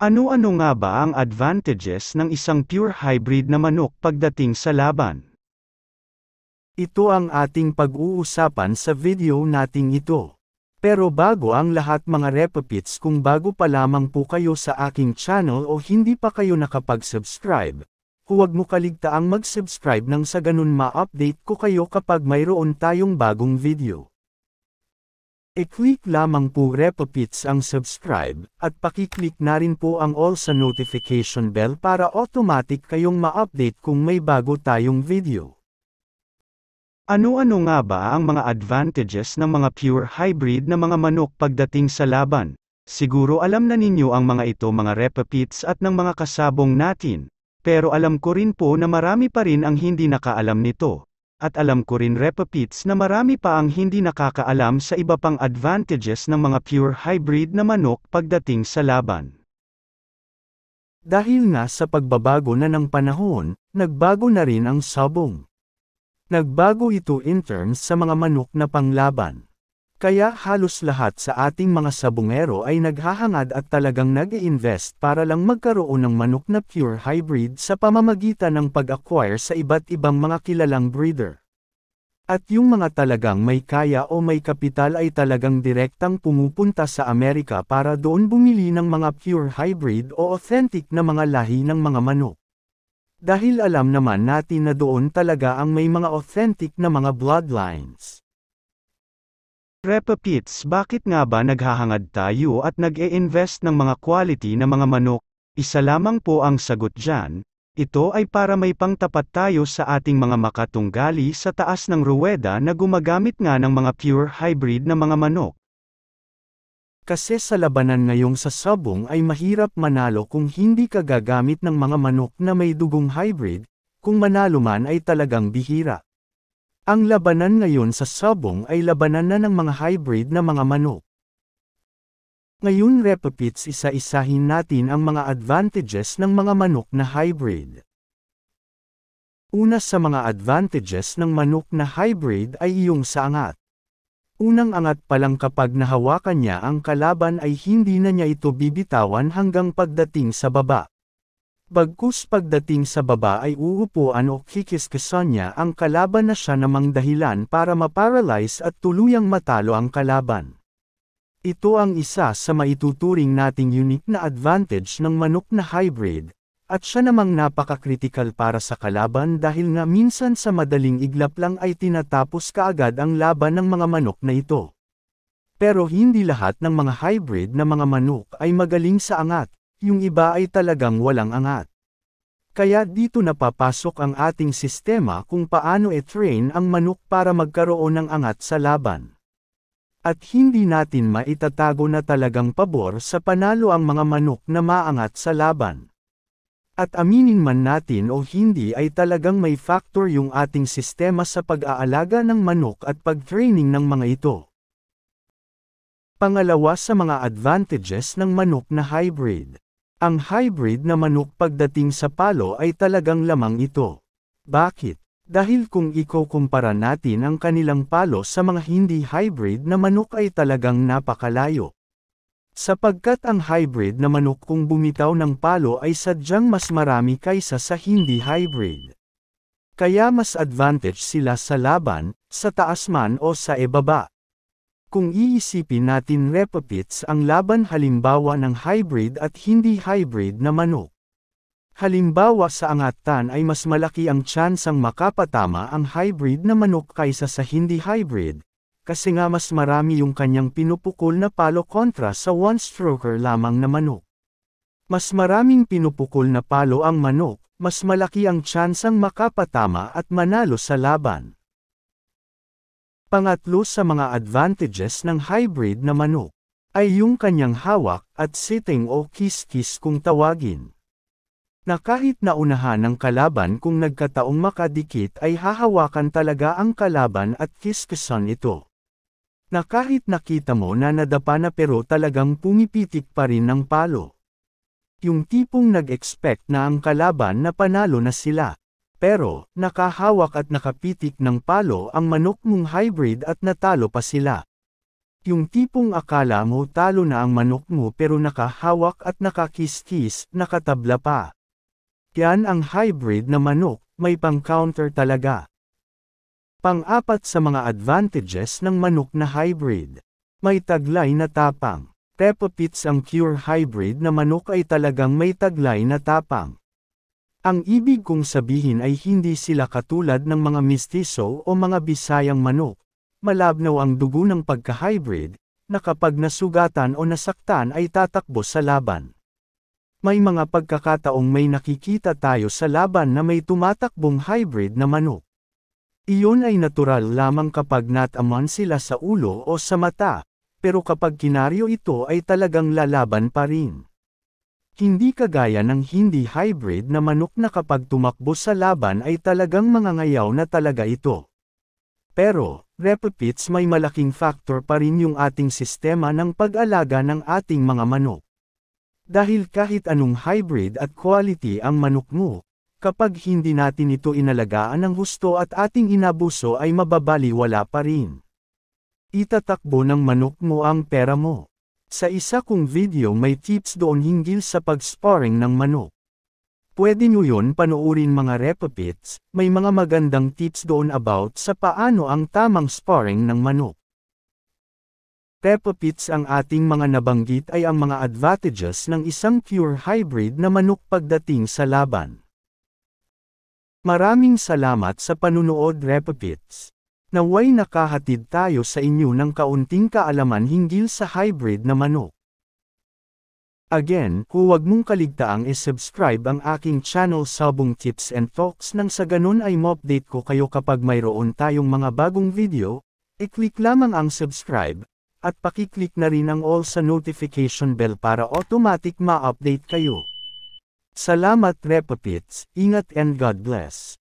Ano-ano nga ba ang advantages ng isang pure hybrid na manok pagdating sa laban? Ito ang ating pag-uusapan sa video nating ito. Pero bago ang lahat mga repapits kung bago pa lamang po kayo sa aking channel o hindi pa kayo nakapag-subscribe, huwag mo kaligtaang mag-subscribe nang sa ganun ma-update ko kayo kapag mayroon tayong bagong video. I-click lamang po Repopits ang subscribe, at pakiclick na rin po ang all sa notification bell para automatic kayong ma-update kung may bago tayong video. Ano-ano nga ba ang mga advantages ng mga pure hybrid na mga manok pagdating sa laban? Siguro alam na ninyo ang mga ito mga repopits at ng mga kasabong natin, pero alam ko rin po na marami pa rin ang hindi nakaalam nito at alam ko rin repapits na marami pa ang hindi nakakaalam sa iba pang advantages ng mga pure hybrid na manok pagdating sa laban. Dahil nga sa pagbabago na ng panahon, nagbago na rin ang sabong. Nagbago ito in terms sa mga manok na panglaban. Kaya halos lahat sa ating mga sabungero ay naghahangad at talagang nag invest para lang magkaroon ng manok na pure hybrid sa pamamagitan ng pag-acquire sa iba't ibang mga kilalang breeder. At yung mga talagang may kaya o may kapital ay talagang direktang pumupunta sa Amerika para doon bumili ng mga pure hybrid o authentic na mga lahi ng mga manok. Dahil alam naman natin na doon talaga ang may mga authentic na mga bloodlines. Pits, bakit nga ba naghahangad tayo at nag-e-invest ng mga quality na mga manok? Isa lamang po ang sagot dyan, ito ay para may pangtapat tayo sa ating mga makatunggali sa taas ng ruweda na gumagamit nga ng mga pure hybrid na mga manok. Kasi sa labanan ngayong sa sabong ay mahirap manalo kung hindi ka gagamit ng mga manok na may dugong hybrid, kung manalo man ay talagang bihira. Ang labanan ngayon sa sabong ay labanan na ng mga hybrid na mga manok. Ngayon repepits isa-isahin natin ang mga advantages ng mga manok na hybrid. Una sa mga advantages ng manok na hybrid ay iyong sangat. Unang angat pa lang kapag nahawakan niya ang kalaban ay hindi na niya ito bibitawan hanggang pagdating sa baba. Bagkus pagdating sa baba ay uupuan o kikiskisan niya ang kalaban na siya namang dahilan para maparalyze at tuluyang matalo ang kalaban. Ito ang isa sa maituturing nating unique na advantage ng manok na hybrid, at siya namang napaka-critical para sa kalaban dahil nga minsan sa madaling iglap lang ay tinatapos kaagad ang laban ng mga manok na ito. Pero hindi lahat ng mga hybrid na mga manok ay magaling sa angat yung iba ay talagang walang angat. Kaya dito napapasok ang ating sistema kung paano i train ang manok para magkaroon ng angat sa laban. At hindi natin maitatago na talagang pabor sa panalo ang mga manok na maangat sa laban. At aminin man natin o hindi ay talagang may factor yung ating sistema sa pag-aalaga ng manok at pag-training ng mga ito. Pangalawa sa mga advantages ng manok na hybrid. Ang hybrid na manok pagdating sa palo ay talagang lamang ito. Bakit? Dahil kung ikukumpara natin ang kanilang palo sa mga hindi hybrid na manok ay talagang napakalayo. Sapagkat ang hybrid na manok kung bumitaw ng palo ay sadyang mas marami kaysa sa hindi hybrid. Kaya mas advantage sila sa laban, sa taas man o sa ibaba. Kung iisipin natin repapits ang laban halimbawa ng hybrid at hindi hybrid na manok. Halimbawa sa angatan ay mas malaki ang tsansang makapatama ang hybrid na manok kaysa sa hindi hybrid, kasi nga mas marami yung kanyang pinupukol na palo kontra sa one-stroker lamang na manok. Mas maraming pinupukol na palo ang manok, mas malaki ang tsansang makapatama at manalo sa laban. Pangatlo sa mga advantages ng hybrid na manok ay yung kanyang hawak at sitting o kiskis kung tawagin. Na kahit naunahan ng kalaban kung nagkataong makadikit ay hahawakan talaga ang kalaban at kiskisan ito. Na kahit nakita mo na nadapa na pero talagang pumipitik pa rin ng palo. Yung tipong nag-expect na ang kalaban na panalo na sila. Pero, nakahawak at nakapitik ng palo ang manok mong hybrid at natalo pa sila. Yung tipong akala mo talo na ang manok mo pero nakahawak at nakakiskis, nakatabla pa. Yan ang hybrid na manok, may pang-counter talaga. Pang-apat sa mga advantages ng manok na hybrid. May taglay na tapang. Tepopits ang pure hybrid na manok ay talagang may taglay na tapang. Ang ibig kong sabihin ay hindi sila katulad ng mga mistiso o mga bisayang manok. Malabnaw ang dugo ng pagka-hybrid, na kapag nasugatan o nasaktan ay tatakbo sa laban. May mga pagkakataong may nakikita tayo sa laban na may tumatakbong hybrid na manok. Iyon ay natural lamang kapag nataman sila sa ulo o sa mata, pero kapag kinaryo ito ay talagang lalaban pa rin. Hindi kagaya ng hindi hybrid na manok na kapag tumakbo sa laban ay talagang mangangayaw na talaga ito. Pero, repepits may malaking factor pa rin yung ating sistema ng pag-alaga ng ating mga manok. Dahil kahit anong hybrid at quality ang manok mo, kapag hindi natin ito inalagaan ng husto at ating inabuso ay mababaliwala pa rin. Itatakbo ng manok mo ang pera mo. Sa isa kong video may tips doon hinggil sa pag-sparring ng manok. Pwede nyo yon panoorin mga repopits, may mga magandang tips doon about sa paano ang tamang sparring ng manok. Repopits ang ating mga nabanggit ay ang mga advantages ng isang pure hybrid na manok pagdating sa laban. Maraming salamat sa panunood Repopits. Naway nakahatid tayo sa inyo ng kaunting kaalaman hinggil sa hybrid na manok. Again, huwag mong kaligtaang isubscribe ang aking channel Sabong Tips and Talks nang sa ganun ay ma-update ko kayo kapag mayroon tayong mga bagong video, i-click lamang ang subscribe, at pakiclick na rin ang all sa notification bell para automatic ma-update kayo. Salamat Repopits, ingat and God bless.